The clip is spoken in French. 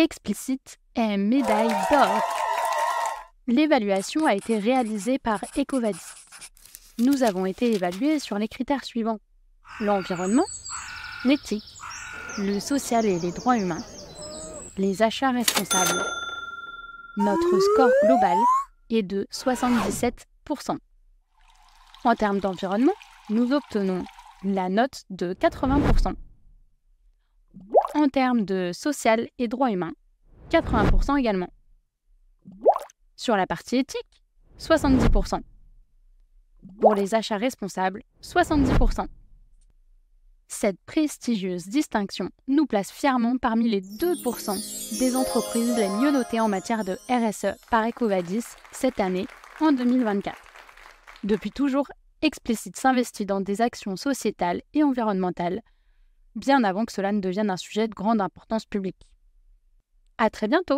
explicite et médaille d'or. L'évaluation a été réalisée par Ecovadis. Nous avons été évalués sur les critères suivants l'environnement, l'éthique, le social et les droits humains, les achats responsables. Notre score global est de 77%. En termes d'environnement, nous obtenons la note de 80% en termes de social et droits humains, 80% également. Sur la partie éthique, 70%. Pour les achats responsables, 70%. Cette prestigieuse distinction nous place fièrement parmi les 2% des entreprises les mieux notées en matière de RSE par Ecovadis cette année, en 2024. Depuis toujours, explicite s'investit dans des actions sociétales et environnementales bien avant que cela ne devienne un sujet de grande importance publique. À très bientôt!